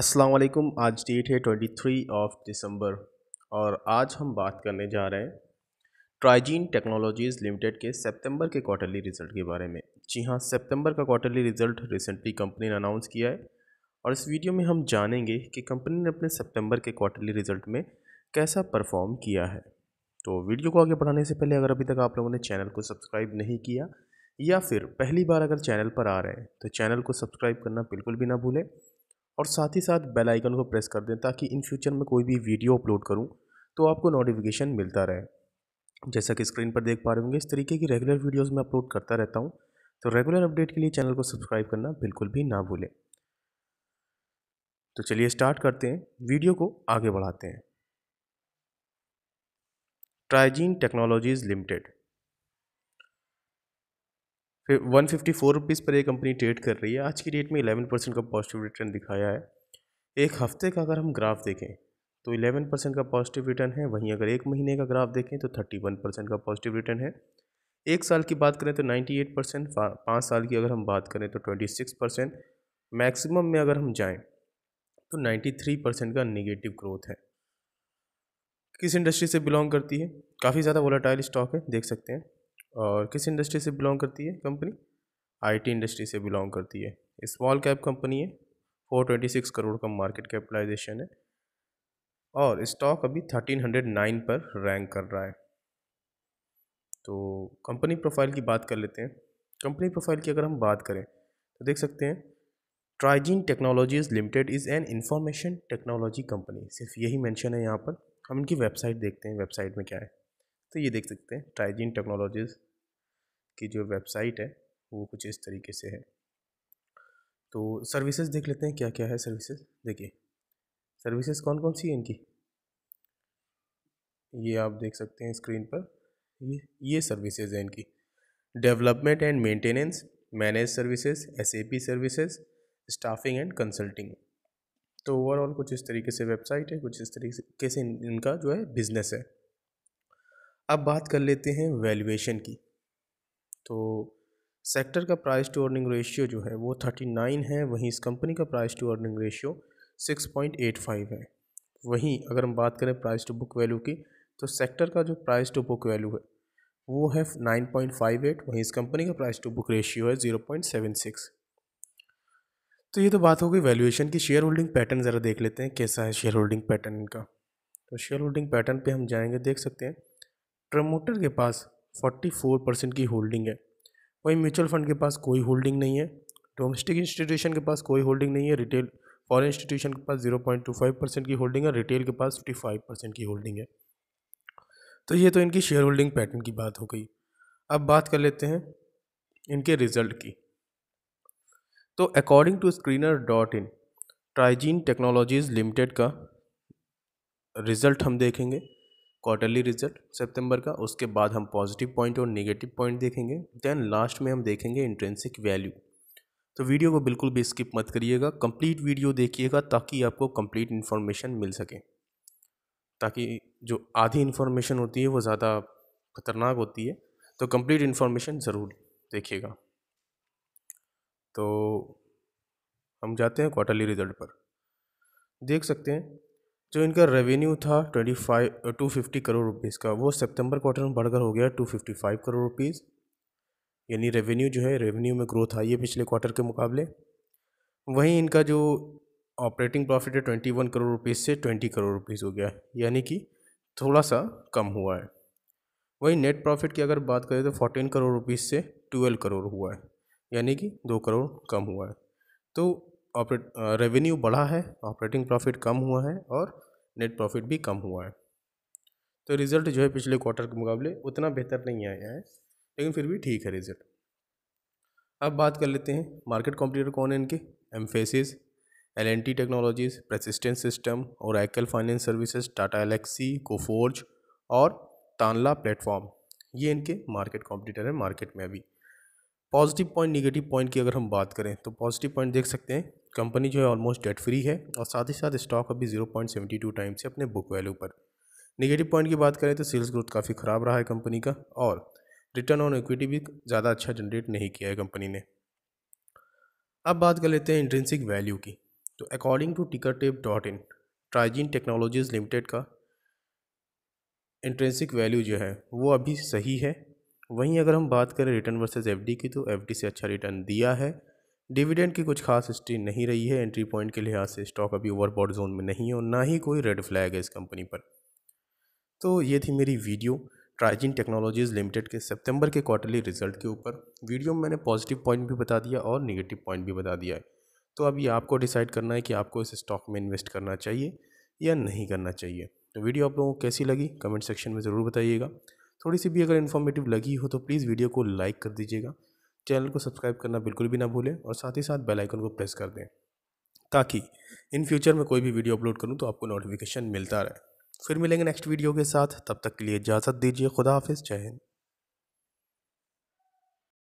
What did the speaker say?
अस्सलाम वालेकुम आज डेट है ट्वेंटी थ्री ऑफ दिसंबर और आज हम बात करने जा रहे हैं ट्राइजीन टेक्नोलॉजीज़ लिमिटेड के सितंबर के क्वार्टरली रिजल्ट के बारे में जी हाँ सितंबर का क्वार्टरली रिजल्ट रिसेंटली कंपनी ने अनाउंस किया है और इस वीडियो में हम जानेंगे कि कंपनी ने अपने सितंबर के क्वार्टरली रिजल्ट में कैसा परफॉर्म किया है तो वीडियो को आगे बढ़ाने से पहले अगर अभी तक आप लोगों ने चैनल को सब्सक्राइब नहीं किया या फिर पहली बार अगर चैनल पर आ रहे हैं तो चैनल को सब्सक्राइब करना बिल्कुल भी ना भूलें और साथ ही साथ बेल आइकन को प्रेस कर दें ताकि इन फ्यूचर में कोई भी वीडियो अपलोड करूँ तो आपको नोटिफिकेशन मिलता रहे जैसा कि स्क्रीन पर देख पा रहे होंगे इस तरीके की रेगुलर वीडियोज़ में अपलोड करता रहता हूँ तो रेगुलर अपडेट के लिए चैनल को सब्सक्राइब करना बिल्कुल भी ना भूलें तो चलिए स्टार्ट करते हैं वीडियो को आगे बढ़ाते हैं ट्राइजीन टेक्नोलॉजीज़ लिमिटेड फिर वन फिफ्टी फोर रुपीज़ पर ये कंपनी ट्रेड कर रही है आज की डेट में इलेवन परसेंट का पॉजिटिव रिटर्न दिखाया है एक हफ्ते का अगर हम ग्राफ देखें तो इलेवन परसेंट का पॉजिटिव रिटर्न है वहीं अगर एक महीने का ग्राफ देखें तो थर्टी वन परसेंट का पॉजिटिव रिटर्न है एक साल की बात करें तो नाइन्टी एट परसेंट पाँच साल की अगर हम बात करें तो ट्वेंटी सिक्स परसेंट मैक्सिमम में अगर हम जाएँ तो नाइन्टी थ्री परसेंट का निगेटिव ग्रोथ है किस इंडस्ट्री से बिलोंग करती है काफ़ी ज़्यादा वोलाटाइल स्टॉक है देख सकते हैं और किस इंडस्ट्री से बिलोंग करती है कंपनी आईटी इंडस्ट्री से बिलोंग करती है स्मॉल कैप कंपनी है फोर ट्वेंटी सिक्स करोड़ का मार्केट कैपिटलाइजेशन है और स्टॉक अभी थर्टीन हंड्रेड नाइन पर रैंक कर रहा है तो कंपनी प्रोफाइल की बात कर लेते हैं कंपनी प्रोफाइल की अगर हम बात करें तो देख सकते हैं Trigyn Technologies Limited is an information technology company सिर्फ यही मेंशन है यहाँ पर हम इनकी वेबसाइट देखते हैं वेबसाइट में क्या है तो ये देख सकते हैं ट्राइजिन टेक्नोलॉजीज़ की जो वेबसाइट है वो कुछ इस तरीके से है तो सर्विसेज देख लेते हैं क्या क्या है सर्विसेज देखिए सर्विसेज कौन कौन सी है इनकी ये आप देख सकते हैं स्क्रीन पर ये ये सर्विसेज हैं इनकी development and maintenance manage services S services staffing and consulting तो ओवरऑल कुछ इस तरीके से वेबसाइट है कुछ इस तरीके से इनका जो है बिज़नेस है अब बात कर लेते हैं वैल्यूएशन की तो सेक्टर का प्राइस टू अर्निंग रेशियो जो है वो थर्टी नाइन है वहीं इस कंपनी का price to earning ratio six point eight five है वहीं अगर हम बात करें प्राइस टू बुक वैल्यू की तो सेक्टर का जो प्राइस टू बुक वैल्यू है वो है नाइन पॉइंट फाइव एट वहीं इस कंपनी का प्राइस टू बुक रेशियो है ज़ीरो पॉइंट सेवन सिक्स तो ये तो बात हो गई वैल्यूएशन की शेयर होल्डिंग पैटर्न ज़रा देख लेते हैं कैसा है शेयर होल्डिंग पैटर्न इनका तो शेयर होल्डिंग पैटर्न पे हम जाएंगे देख सकते हैं प्रमोटर के पास 44 परसेंट की होल्डिंग है वहीं म्यूचुअल फंड के पास कोई होल्डिंग नहीं है डोमेस्टिक इंस्टीट्यूशन के पास कोई होल्डिंग नहीं है रिटेल फॉरेन इंस्टीट्यूशन के पास 0.25 परसेंट की होल्डिंग है रिटेल के पास 55 परसेंट की होल्डिंग है तो ये तो इनकी शेयर होल्डिंग पैटर्न की बात हो गई अब बात कर लेते हैं इनके रिजल्ट की तो according to screener dot in Trigyn Technologies Limited का रिज़ल्ट हम देखेंगे क्वार्टरली रिजल्ट सितंबर का उसके बाद हम पॉजिटिव पॉइंट और नेगेटिव पॉइंट देखेंगे देन लास्ट में हम देखेंगे इंट्रेंसिक वैल्यू तो वीडियो को बिल्कुल भी स्किप मत करिएगा कंप्लीट वीडियो देखिएगा ताकि आपको कंप्लीट इन्फॉर्मेशन मिल सके ताकि जो आधी इन्फॉर्मेशन होती है वो ज़्यादा खतरनाक होती है तो कंप्लीट इन्फॉर्मेशन ज़रूर देखिएगा तो हम जाते हैं क्वार्टरली रिजल्ट पर देख सकते हैं जो इनका रेवेन्यू था twenty five two fifty crore rupees का वो सितंबर क्वार्टर में बढ़कर हो गया two fifty five crore rupees यानी रेवेन्यू जो है रेवेन्यू में ग्रोथ आई है पिछले क्वार्टर के मुकाबले वहीं इनका जो ऑपरेटिंग प्रॉफिट है ट्वेंटी वन करोड़ रुपीज़ से ट्वेंटी करोड़ रुपीज़ हो गया यानी कि थोड़ा सा कम हुआ है वहीं नेट प्रॉफिट की अगर बात करें तो फोर्टीन करोड़ रुपीज़ से ट्वेल्व करोड़ हुआ है यानी कि दो करोड़ कम हुआ है तो ऑपरेट रेवेन्यू बढ़ा है ऑपरेटिंग प्रॉफिट कम हुआ है और नेट प्रॉफिट भी कम हुआ है तो रिज़ल्ट जो है पिछले क्वार्टर के मुकाबले उतना बेहतर नहीं आया है लेकिन फिर भी ठीक है रिज़ल्ट अब बात कर लेते हैं मार्केट कॉम्पिटिटर कौन है इनके Mphasis L N T Technologies Persistent System और एक्ल फाइनेंस सर्विसेज टाटा एलेक्सी कोफोर्ज और तानला प्लेटफॉर्म ये इनके मार्केट कॉम्पिटिटर हैं मार्केट में अभी पॉजिटिव पॉइंट निगेटिव पॉइंट की अगर हम बात करें तो पॉजिटिव पॉइंट देख सकते हैं कंपनी जो है ऑलमोस्ट डेट फ्री है और साथ ही साथ स्टॉक अभी zero point seventy two times है अपने बुक वैल्यू पर निगेटिव पॉइंट की बात करें तो सेल्स ग्रोथ काफ़ी ख़राब रहा है कंपनी का और रिटर्न ऑन इक्विटी भी ज़्यादा अच्छा जनरेट नहीं किया है कंपनी ने अब बात कर लेते हैं इंट्रेंसिक वैल्यू की तो according to ticker tape dot in Trigyn Technologies Limited का इंट्रेंसिक वैल्यू जो है वो अभी सही है वहीं अगर हम बात करें रिटर्न वर्सेस एफडी की तो एफडी से अच्छा रिटर्न दिया है डिविडेंड की कुछ खास हिस्ट्री नहीं रही है एंट्री पॉइंट के लिहाज से स्टॉक अभी ओवरबॉड जोन में नहीं है और ना ही कोई रेड फ्लैग है इस कंपनी पर तो ये थी मेरी वीडियो ट्राइजिन टेक्नोलॉजीज़ लिमिटेड के सितंबर के क्वार्टरली रिजल्ट के ऊपर वीडियो में मैंने पॉजिटिव पॉइंट भी बता दिया और नेगेटिव पॉइंट भी बता दिया है तो अभी आपको डिसाइड करना है कि आपको इस स्टॉक में इन्वेस्ट करना चाहिए या नहीं करना चाहिए तो वीडियो आप लोगों को कैसी लगी कमेंट सेक्शन में ज़रूर बताइएगा थोड़ी सी भी अगर इन्फॉर्मेटिव लगी हो तो प्लीज़ वीडियो को लाइक कर दीजिएगा चैनल को सब्सक्राइब करना बिल्कुल भी ना भूलें और साथ ही साथ बेल आइकन को प्रेस कर दें ताकि इन फ्यूचर में कोई भी वीडियो अपलोड करूँ तो आपको नोटिफिकेशन मिलता रहे फिर मिलेंगे नेक्स्ट वीडियो के साथ तब तक के लिए इजाज़त दीजिए खुदा हाफिज़ जय हिंद